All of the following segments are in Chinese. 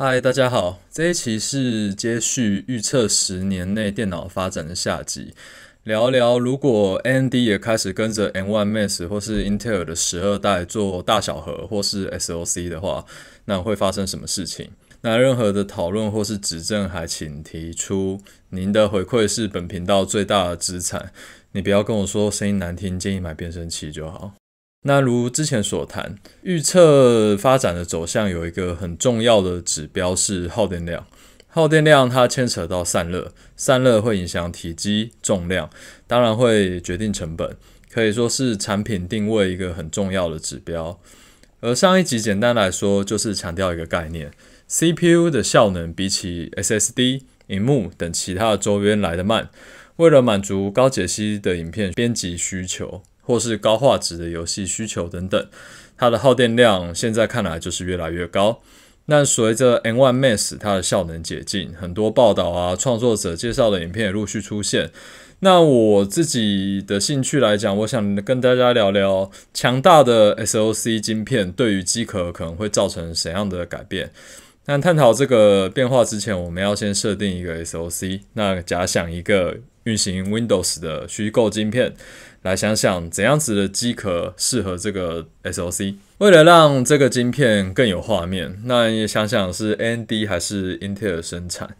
嗨，大家好，这一期是接续预测十年内电脑发展的下集，聊聊如果 AMD 也开始跟着 N1 Max 或是 Intel 的十二代做大小核或是 SoC 的话，那会发生什么事情？那任何的讨论或是指正，还请提出。您的回馈是本频道最大的资产。你不要跟我说声音难听，建议买变声器就好。那如之前所谈，预测发展的走向有一个很重要的指标是耗电量。耗电量它牵扯到散热，散热会影响体积、重量，当然会决定成本，可以说是产品定位一个很重要的指标。而上一集简单来说，就是强调一个概念：CPU 的效能比起 SSD、屏幕等其他的周边来得慢。为了满足高解析的影片编辑需求。或是高画质的游戏需求等等，它的耗电量现在看来就是越来越高。那随着 N One Max 它的效能解禁，很多报道啊、创作者介绍的影片也陆续出现。那我自己的兴趣来讲，我想跟大家聊聊强大的 SOC 芯片对于机壳可能会造成怎样的改变。那探讨这个变化之前，我们要先设定一个 SOC，那假想一个。运行 Windows 的虚构晶片，来想想怎样子的机壳适合这个 SOC。为了让这个晶片更有画面，那也想想是 AMD 还是 Intel 生产。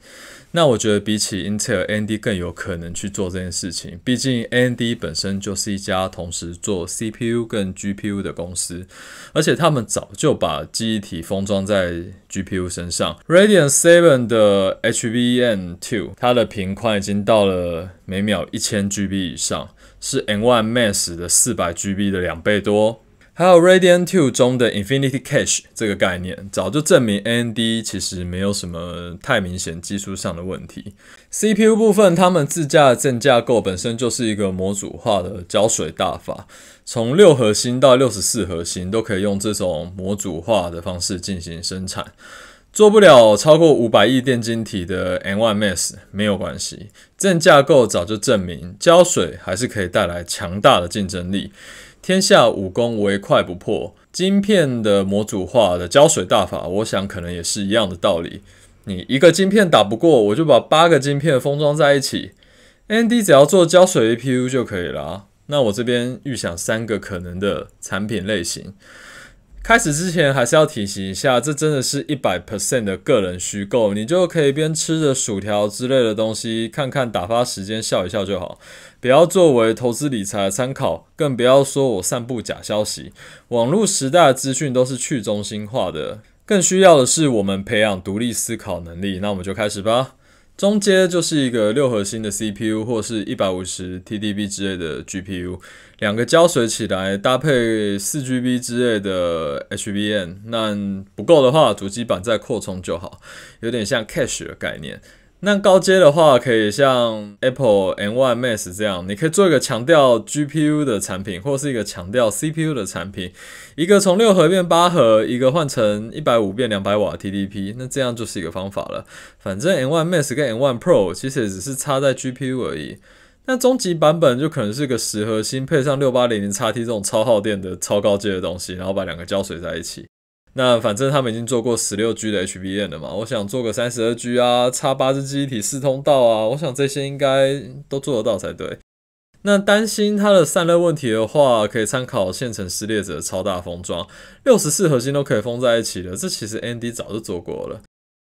那我觉得比起 Intel，AMD 更有可能去做这件事情。毕竟 AMD 本身就是一家同时做 CPU 跟 GPU 的公司，而且他们早就把记忆体封装在 GPU 身上。Radeon Seven 的 HBM2，它的频宽已经到了每秒一千 GB 以上，是 N1 Max 的四百 GB 的两倍多。还有 r a d i a n 2中的 Infinity Cache 这个概念，早就证明 AMD 其实没有什么太明显技术上的问题。CPU 部分，他们自家的正架构本身就是一个模组化的胶水大法，从六核心到六十四核心都可以用这种模组化的方式进行生产。做不了超过五百亿电晶体的 NVMs 没有关系，正架构早就证明胶水还是可以带来强大的竞争力。天下武功唯快不破，晶片的模组化的胶水大法，我想可能也是一样的道理。你一个晶片打不过，我就把八个晶片封装在一起。n d 只要做胶水 Apu 就可以了。那我这边预想三个可能的产品类型。开始之前还是要提醒一下，这真的是一百 percent 的个人虚构，你就可以边吃着薯条之类的东西，看看打发时间笑一笑就好，不要作为投资理财的参考，更不要说我散布假消息。网络时代的资讯都是去中心化的，更需要的是我们培养独立思考能力。那我们就开始吧。中间就是一个六核心的 CPU 或是一百五十 TDB 之类的 GPU，两个胶水起来搭配四 GB 之类的 HBM，那不够的话，主机板再扩充就好，有点像 Cache 的概念。那高阶的话，可以像 Apple M1 Max 这样，你可以做一个强调 GPU 的产品，或是一个强调 CPU 的产品，一个从六核变八核，一个换成一百五变两百瓦 TDP，那这样就是一个方法了。反正 M1 Max 跟 M1 Pro 其实也只是差在 GPU 而已。那终极版本就可能是个十核心配上六八零零叉 T 这种超耗电的超高阶的东西，然后把两个胶水在一起。那反正他们已经做过十六 G 的 h b n 了嘛，我想做个三十二 G 啊，插八支记忆体四通道啊，我想这些应该都做得到才对。那担心它的散热问题的话，可以参考现成撕裂者的超大封装，六十四核心都可以封在一起的，这其实 a n d 早就做过了，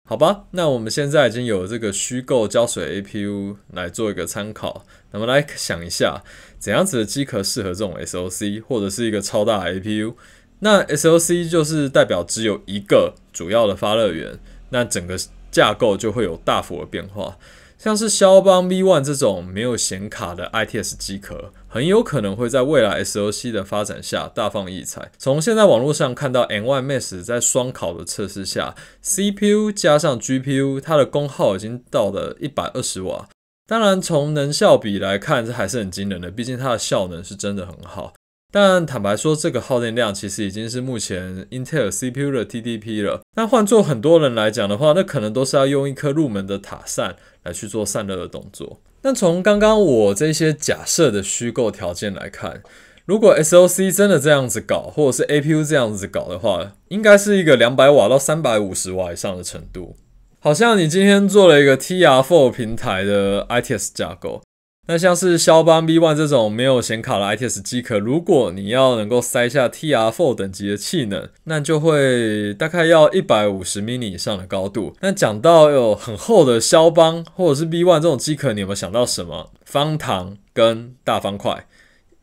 好吧？那我们现在已经有这个虚构胶水 APU 来做一个参考，那么来想一下，怎样子的机壳适合这种 SOC 或者是一个超大 APU？那 SOC 就是代表只有一个主要的发热源，那整个架构就会有大幅的变化。像是肖邦 V1 这种没有显卡的 ITS 机壳，很有可能会在未来 SOC 的发展下大放异彩。从现在网络上看到 n y m d i 在双烤的测试下，CPU 加上 GPU，它的功耗已经到了一百二十瓦。当然，从能效比来看，这还是很惊人的，毕竟它的效能是真的很好。但坦白说，这个耗电量其实已经是目前 Intel CPU 的 TDP 了。那换做很多人来讲的话，那可能都是要用一颗入门的塔扇来去做散热的动作。但从刚刚我这些假设的虚构条件来看，如果 SoC 真的这样子搞，或者是 APU 这样子搞的话，应该是一个两百瓦到三百五十瓦以上的程度。好像你今天做了一个 T4 平台的 ITS 架构。那像是肖邦 V One 这种没有显卡的 i t s 机壳，如果你要能够塞下 TR4 等级的气能，那就会大概要一百五十 m i 以上的高度。那讲到有很厚的肖邦或者是 V One 这种机壳，你有没有想到什么方糖跟大方块？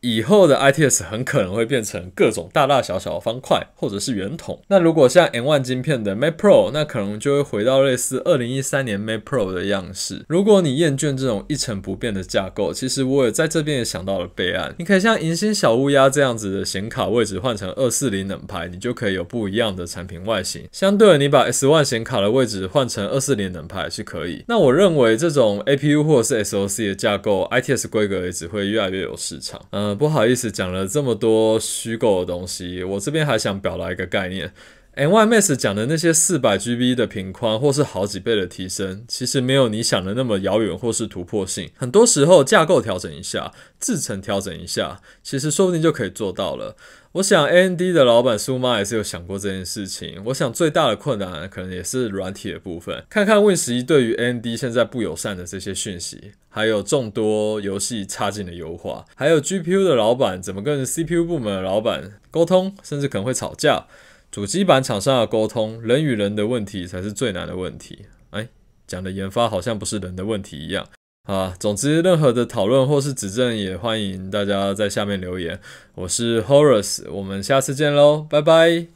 以后的 ITS 很可能会变成各种大大小小的方块或者是圆筒。那如果像 N1 芯片的 Mac Pro，那可能就会回到类似2013年 Mac Pro 的样式。如果你厌倦这种一成不变的架构，其实我也在这边也想到了备案。你可以像银星小乌鸦这样子的显卡位置换成240冷排，你就可以有不一样的产品外形。相对的，你把 S1 显卡的位置换成240冷排是可以。那我认为这种 APU 或者是 SOC 的架构，ITS 规格也只会越来越有市场。嗯。不好意思，讲了这么多虚构的东西，我这边还想表达一个概念。N Y m S 讲的那些四百 G B 的屏宽，或是好几倍的提升，其实没有你想的那么遥远或是突破性。很多时候架构调整一下，制程调整一下，其实说不定就可以做到了。我想 A N D 的老板苏妈也是有想过这件事情。我想最大的困难可能也是软体的部分。看看 Win 十一对于 A N D 现在不友善的这些讯息，还有众多游戏插件的优化，还有 G P U 的老板怎么跟 C P U 部门的老板沟通，甚至可能会吵架。主机板厂商的沟通，人与人的问题才是最难的问题。哎，讲的研发好像不是人的问题一样啊。总之，任何的讨论或是指正，也欢迎大家在下面留言。我是 Horace，我们下次见喽，拜拜。